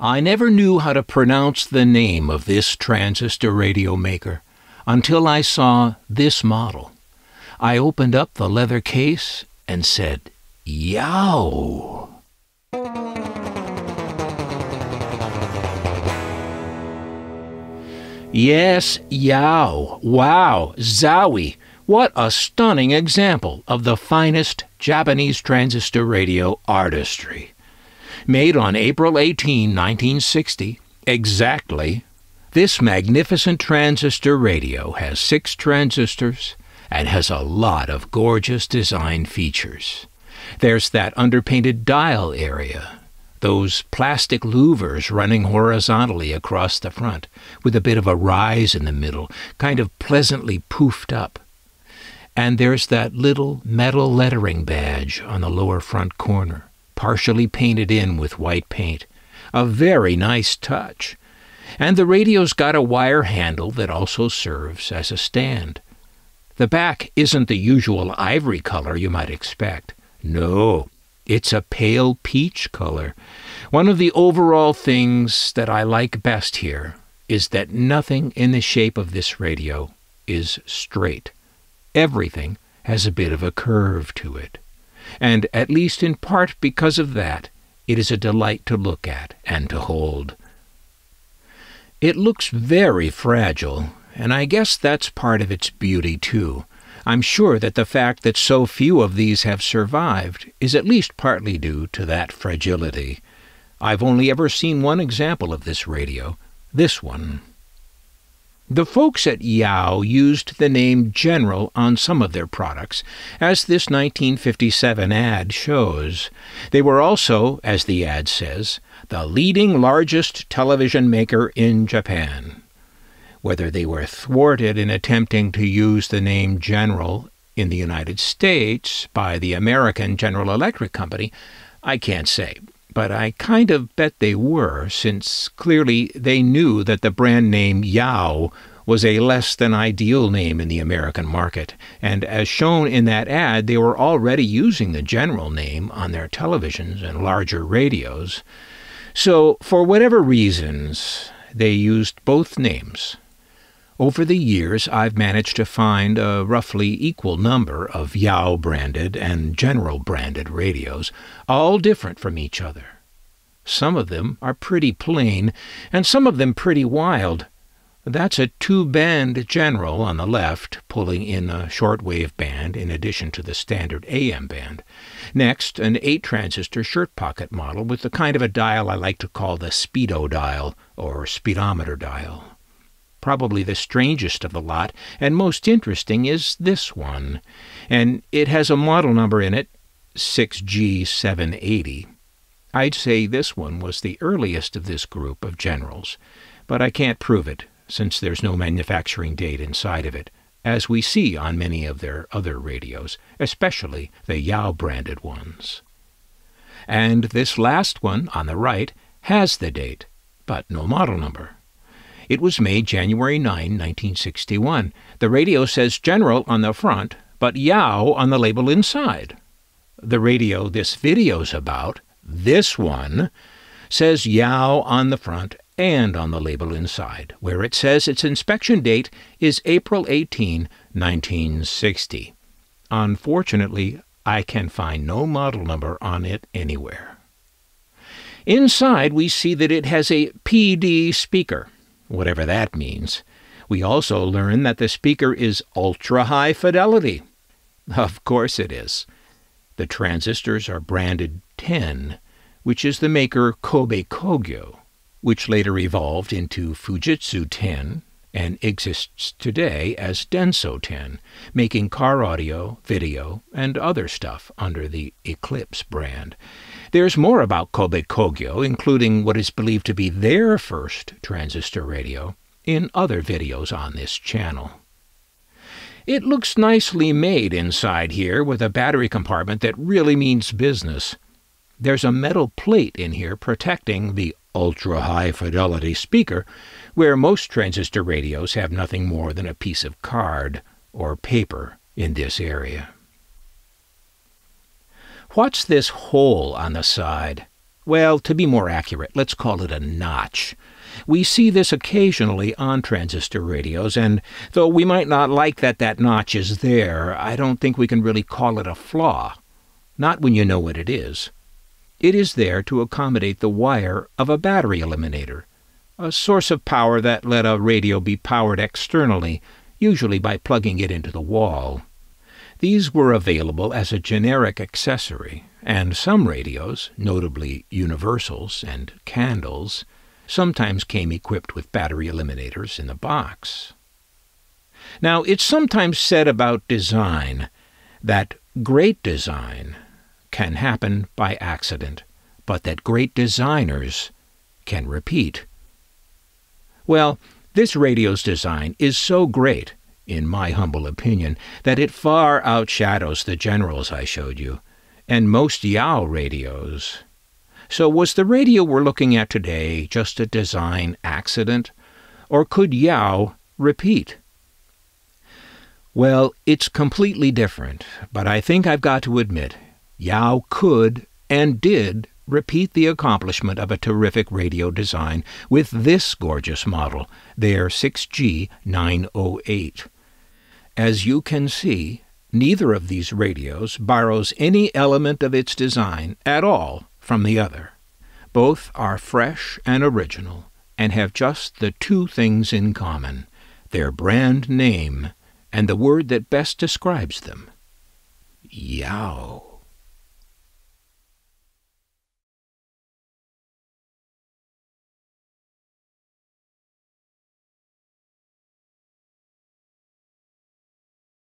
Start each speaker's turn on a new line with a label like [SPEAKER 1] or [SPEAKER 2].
[SPEAKER 1] I never knew how to pronounce the name of this transistor radio maker until I saw this model. I opened up the leather case and said, Yow! Yes, yow, wow, zowie. What a stunning example of the finest Japanese transistor radio artistry made on April 18, 1960, exactly, this magnificent transistor radio has six transistors and has a lot of gorgeous design features. There's that underpainted dial area, those plastic louvers running horizontally across the front, with a bit of a rise in the middle, kind of pleasantly poofed up. And there's that little metal lettering badge on the lower front corner partially painted in with white paint. A very nice touch. And the radio's got a wire handle that also serves as a stand. The back isn't the usual ivory color you might expect. No, it's a pale peach color. One of the overall things that I like best here is that nothing in the shape of this radio is straight. Everything has a bit of a curve to it and at least in part because of that, it is a delight to look at and to hold. It looks very fragile, and I guess that's part of its beauty, too. I'm sure that the fact that so few of these have survived is at least partly due to that fragility. I've only ever seen one example of this radio, this one. The folks at Yao used the name General on some of their products, as this 1957 ad shows. They were also, as the ad says, the leading largest television maker in Japan. Whether they were thwarted in attempting to use the name General in the United States by the American General Electric Company, I can't say but I kind of bet they were, since clearly they knew that the brand name Yao was a less than ideal name in the American market, and as shown in that ad, they were already using the general name on their televisions and larger radios. So, for whatever reasons, they used both names. Over the years, I've managed to find a roughly equal number of Yao branded and General branded radios, all different from each other. Some of them are pretty plain, and some of them pretty wild. That's a two band general on the left, pulling in a shortwave band in addition to the standard AM band. Next, an 8 transistor shirt pocket model with the kind of a dial I like to call the speedo dial or speedometer dial probably the strangest of the lot, and most interesting is this one. And it has a model number in it, 6G780. I'd say this one was the earliest of this group of generals, but I can't prove it, since there's no manufacturing date inside of it, as we see on many of their other radios, especially the Yao branded ones. And this last one, on the right, has the date, but no model number. It was made January 9, 1961. The radio says General on the front, but Yao on the label inside. The radio this video's about, this one, says Yao on the front and on the label inside, where it says its inspection date is April 18, 1960. Unfortunately, I can find no model number on it anywhere. Inside, we see that it has a PD speaker whatever that means. We also learn that the speaker is ultra high fidelity. Of course it is. The transistors are branded 10, which is the maker Kobe Kogyo, which later evolved into Fujitsu 10 and exists today as Denso 10, making car audio, video, and other stuff under the Eclipse brand. There's more about Kobe Kogyo, including what is believed to be their first transistor radio, in other videos on this channel. It looks nicely made inside here with a battery compartment that really means business. There's a metal plate in here protecting the ultra-high fidelity speaker, where most transistor radios have nothing more than a piece of card or paper in this area. What's this hole on the side? Well, to be more accurate, let's call it a notch. We see this occasionally on transistor radios, and though we might not like that that notch is there, I don't think we can really call it a flaw. Not when you know what it is. It is there to accommodate the wire of a battery eliminator, a source of power that let a radio be powered externally, usually by plugging it into the wall. These were available as a generic accessory, and some radios, notably universals and candles, sometimes came equipped with battery eliminators in the box. Now, it's sometimes said about design that great design can happen by accident, but that great designers can repeat. Well, this radio's design is so great in my humble opinion, that it far outshadows the generals I showed you, and most Yao radios. So, was the radio we're looking at today just a design accident, or could Yao repeat? Well, it's completely different, but I think I've got to admit, Yao could and did repeat the accomplishment of a terrific radio design with this gorgeous model, their 6G 908. As you can see, neither of these radios borrows any element of its design at all from the other. Both are fresh and original and have just the two things in common their brand name and the word that best describes them Yao.